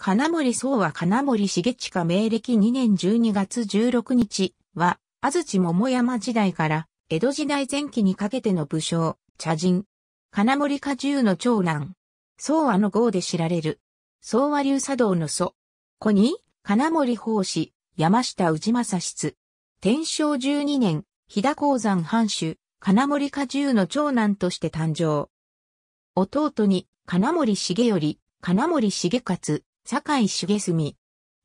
金森総は金森重下。明暦2年12月16日は、安土桃山時代から、江戸時代前期にかけての武将、茶人。金森家重の長男。総和の号で知られる。総和流茶道の祖。子に、金森法師、山下氏正室。天正12年、飛騨鉱山藩主、金森家重の長男として誕生。弟に、金森重り、金森重勝、坂井重澄。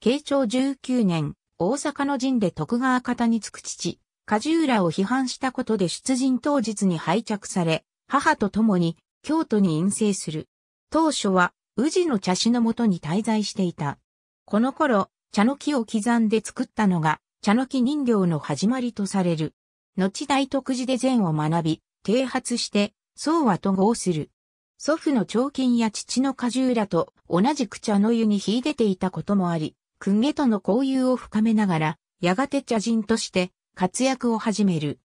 慶長19年、大阪の陣で徳川方につく父、梶浦を批判したことで出陣当日に拝着され、母と共に京都に陰性する。当初は宇治の茶師のもとに滞在していた。この頃、茶の木を刻んで作ったのが、茶の木人形の始まりとされる。後大徳寺で禅を学び、啓発して、宗和と合する。祖父の長金や父の梶浦と同じく茶の湯に秀でていたこともあり、公家との交友を深めながら、やがて茶人として活躍を始める。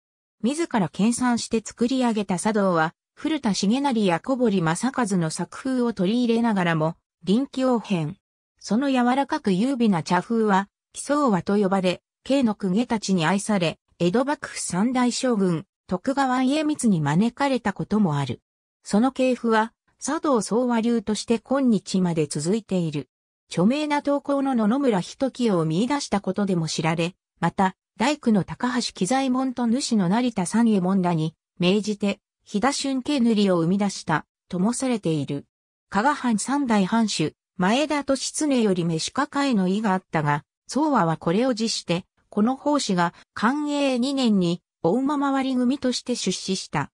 自ら研鑽して作り上げた茶道は、古田重成や小堀正和の作風を取り入れながらも、臨機応変。その柔らかく優美な茶風は、奇想和と呼ばれ、慶の公家たちに愛され、江戸幕府三大将軍、徳川家光に招かれたこともある。その系譜は、佐藤総和流として今日まで続いている。著名な投稿の野々村一清を見出したことでも知られ、また、大工の高橋喜左衛門と主の成田三右衛門らに、命じて、飛騨春慶塗りを生み出した、ともされている。加賀藩三代藩主、前田利常より飯抱えの意があったが、宗和はこれを辞して、この奉仕が寛永2年に、大馬回り組として出資した。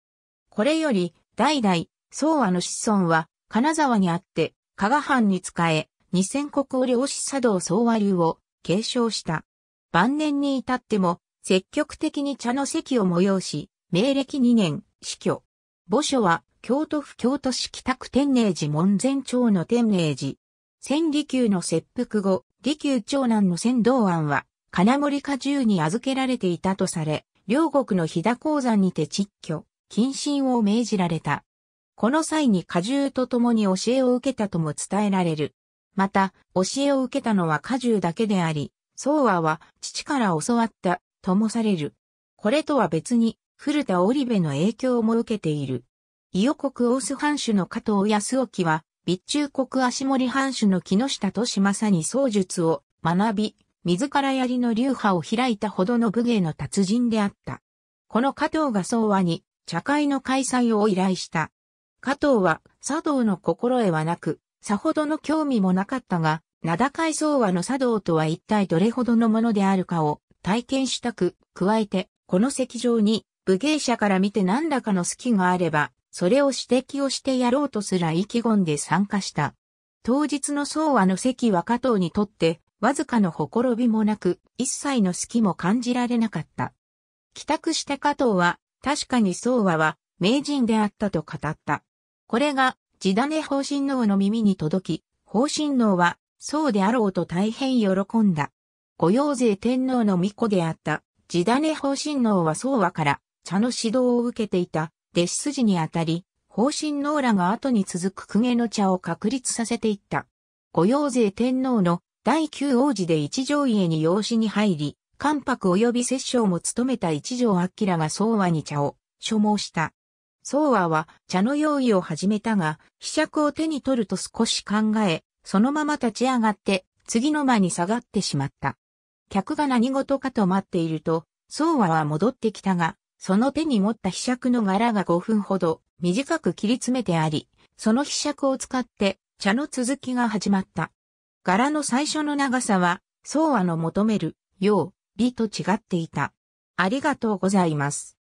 これより、代々、宗和の子孫は、金沢にあって、加賀藩に仕え、二千国を漁師茶道宋和流を継承した。晩年に至っても、積極的に茶の席を催し、明暦二年、死去。墓所は、京都府京都市北区天寧寺門前町の天寧寺。千里休の切腹後、利休長男の仙道庵は、金森家中に預けられていたとされ、両国の飛騨鉱山にて蟄居、謹慎を命じられた。この際に荷重と共に教えを受けたとも伝えられる。また、教えを受けたのは荷重だけであり、宗和は父から教わったともされる。これとは別に、古田織部の影響も受けている。伊予国大須藩主の加藤康興は、備中国足森藩主の木下としまさに僧術を学び、自ら槍の流派を開いたほどの武芸の達人であった。この加藤が宗和に茶会の開催を依頼した。加藤は茶道の心得はなく、さほどの興味もなかったが、名高い草和の茶道とは一体どれほどのものであるかを体験したく、加えて、この席上に、武芸者から見て何らかの好きがあれば、それを指摘をしてやろうとすら意気込んで参加した。当日の相和の席は加藤にとって、わずかのほころびもなく、一切の好きも感じられなかった。帰宅して加藤は、確かに相和は、名人であったと語った。これが、地種方神脳の耳に届き、方神脳は、そうであろうと大変喜んだ。御用税天皇の巫女であった、地種方神脳は宗和から、茶の指導を受けていた、弟子筋にあたり、方神脳らが後に続く公家の茶を確立させていった。御用税天皇の第9王子で一条家に養子に入り、関白及び摂政も務めた一条明が宗和に茶を所望した。宗和は茶の用意を始めたが、秘釈を手に取ると少し考え、そのまま立ち上がって、次の間に下がってしまった。客が何事かと待っていると、宗和は戻ってきたが、その手に持った秘釈の柄が5分ほど短く切り詰めてあり、その秘釈を使って茶の続きが始まった。柄の最初の長さは、宗和の求める、用、う、美と違っていた。ありがとうございます。